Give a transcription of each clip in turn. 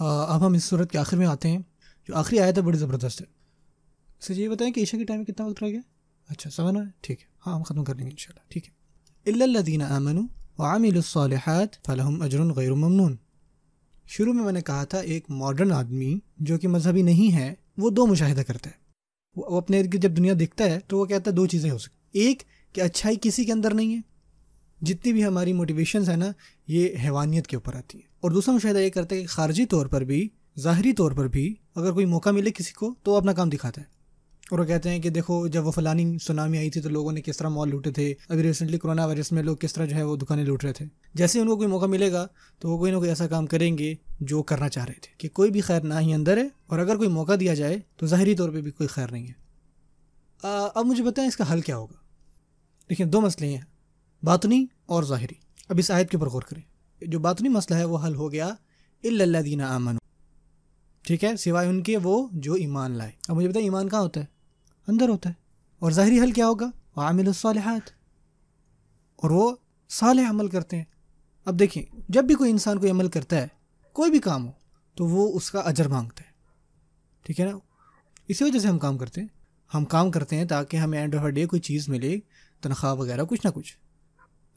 अब हम इस सूरत के आखिर में आते हैं जो आखिरी आयत है बड़ी ज़बरदस्त है सर ये बताएं कि ईशा के टाइम में कितना वक्त रह गया अच्छा सवन है ठीक है हाँ हम ख़त्म कर लेंगे इन ठीक है इल्लादीन अमन वामिलसालहत फ़लहम अजरन गैर ममनून शुरू में मैंने कहा था एक मॉडर्न आदमी जो कि मजहबी नहीं है वो दो मुशाहिदा करता है वो अपने इर्द गिर्द जब दुनिया देखता है तो वो कहता है दो चीज़ें हो सकती एक कि अच्छाई किसी के अंदर नहीं है जितनी भी हमारी मोटिवेशन है ना ये हैवानियत के ऊपर आती है और दूसरा मुशाह ये करता है कि खारजी तौर पर भी ज़ाहरी तौर पर भी अगर कोई मौका मिले किसी को तो अपना काम दिखाता है और वो कहते हैं कि देखो जब वो फलानी सुनामी आई थी तो लोगों ने किस तरह मॉल लूटे थे अभी रिसेंटली कोरोना वायरस में लोग किस तरह जो है वो दुकानें लूट रहे थे जैसे उनको कोई मौका मिलेगा तो वो कोई ना कोई ऐसा काम करेंगे जो करना चाह रहे थे कि कोई भी खैर ना ही अंदर है और अगर कोई मौका दिया जाए तो ज़ाहरी तौर पर भी कोई खैर नहीं है आ, अब मुझे बताएं इसका हल क्या होगा देखिए दो मसले हैं बातनी और ज़ाहरी अब इस आयत के ऊपर गौर करें जो बातनी मसला है वो हल हो गया इल्लादीन आमन ठीक है सिवाय उनके वो जो ईमान लाए अब मुझे बताए ईमान कहाँ होता है अंदर होता है और ज़ाहरी हल क्या होगा आमिल सालहत और वो साल अमल करते हैं अब देखिए जब भी कोई इंसान कोई अमल करता है कोई भी काम हो तो वो उसका अजर मांगता है ठीक है ना इसी वजह से हम काम करते हैं हम काम करते हैं ताकि हमें एंड ऑफ डे कोई चीज़ मिले तनख्वाह वगैरह कुछ ना कुछ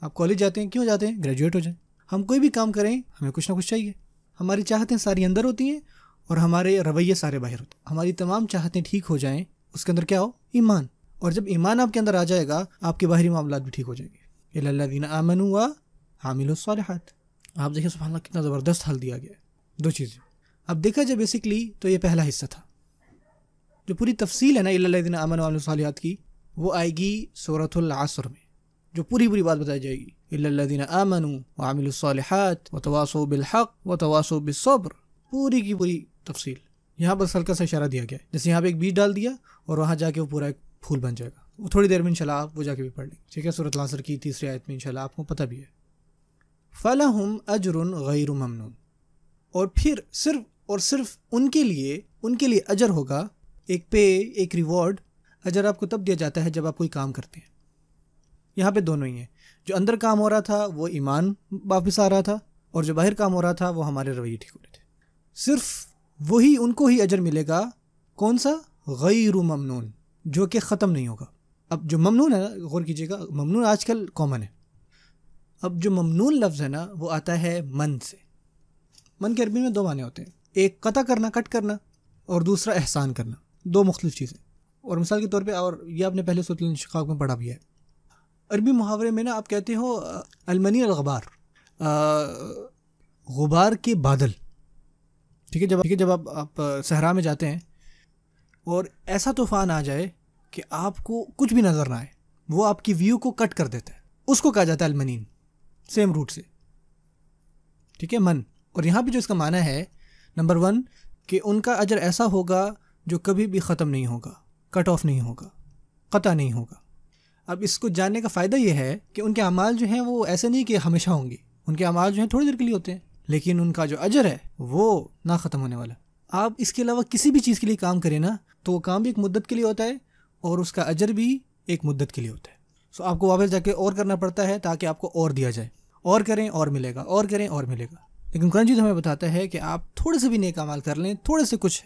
आप कॉलेज जाते हैं क्यों जाते हैं ग्रेजुएट हो जाएं हम कोई भी काम करें हमें कुछ ना कुछ चाहिए हमारी चाहतें सारी अंदर होती हैं और हमारे रवैये सारे बाहर होते हैं हमारी तमाम चाहतें ठीक हो जाएं उसके अंदर क्या हो ईमान और जब ईमान आपके अंदर आ जाएगा आपके बाहरी मामला भी ठीक हो जाएंगे इलादीन आमन हुआ हामिल हाथ आप देखिए सुबह कितना ज़बरदस्त हल दिया गया दो चीज़ें अब देखा जाए बेसिकली तो ये पहला हिस्सा था जो पूरी तफसील है ना इलादीन अमन वाल की वो आएगी सूरतुल आसर में जो पूरी पूरी बात बताई जाएगी इल्लादीन आमनु वामिलसालहत व तवासो बिलहक व तवासो बिसब्र पूरी की पूरी तफसील यहाँ पर हल्का सा इशारा दिया गया जैसे यहाँ पे एक बीज डाल दिया और वहाँ जाके वो पूरा एक फूल बन जाएगा वो थोड़ी देर में इंशाल्लाह आप वो जाके भी पढ़ लें ठीक है सूरत लासर की तीसरी आयत में इंशाल्लाह आपको पता भी है हम अजरुन गैर ममनून और फिर सिर्फ और सिर्फ उनके लिए उनके लिए अजर होगा एक पे एक रिवॉर्ड अजर आपको तब दिया जाता है जब आप कोई काम करते हैं यहाँ पे दोनों ही हैं जो अंदर काम हो रहा था वो ईमान वापस आ रहा था और जो बाहर काम हो रहा था वो हमारे रवैये ठीक हो रहे थे सिर्फ वही उनको ही अजर मिलेगा कौन सा गैर ममनून जो कि ख़त्म नहीं होगा अब जो ममनून है ना गौर कीजिएगा ममनून आजकल कॉमन है अब जो ममनून लफ्ज़ है ना वो आता है मन से मन के अरबी में दो माने होते हैं एक कता करना कट करना और दूसरा एहसान करना दो मुख्तलिफ चीज़ें और मिसाल के तौर पर और यह आपने पहले सुतल शिकाक में पढ़ा भी है अरबी मुहावरे में ना आप कहते हो अलमनी अलगबार गुबार के बादल ठीक है जब ठीक है जब आप आप सहरा में जाते हैं और ऐसा तूफ़ान आ जाए कि आपको कुछ भी नज़र ना आए वो आपकी व्यू को कट कर देता है उसको कहा जाता है अलमनीन सेम रूट से ठीक है मन और यहाँ पे जो इसका माना है नंबर वन कि उनका अजर ऐसा होगा जो कभी भी ख़त्म नहीं होगा कट ऑफ नहीं होगा क़ता नहीं होगा अब इसको जानने का फ़ायदा ये है कि उनके अमाल जो हैं वो ऐसे नहीं कि हमेशा होंगे उनके अमाल जो हैं थोड़ी देर के लिए होते हैं लेकिन उनका जो अजर है वो ना ख़त्म होने वाला आप इसके अलावा किसी भी चीज़ के लिए काम करें ना तो वो काम भी एक मुद्दत के लिए होता है और उसका अजर भी एक मुद्दत के लिए होता है सो आपको वापस जाके और करना पड़ता है ताकि आपको और दिया जाए और करें और मिलेगा और करें और मिलेगा लेकिन कुरान हमें बताता है कि आप थोड़े से भी नेक अमाल कर लें थोड़े से कुछ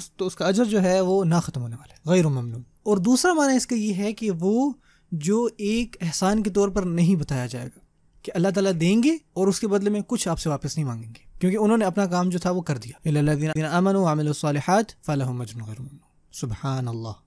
उस तो उसका अजर जो है वो ना ख़त्म होने वाला है गैर ममनू और दूसरा माना इसका ये है कि वो जो एक एहसान के तौर पर नहीं बताया जाएगा कि अल्लाह ताला देंगे और उसके बदले में कुछ आपसे वापस नहीं मांगेंगे क्योंकि उन्होंने अपना काम जो था वो कर दिया सुबहान अल्लाह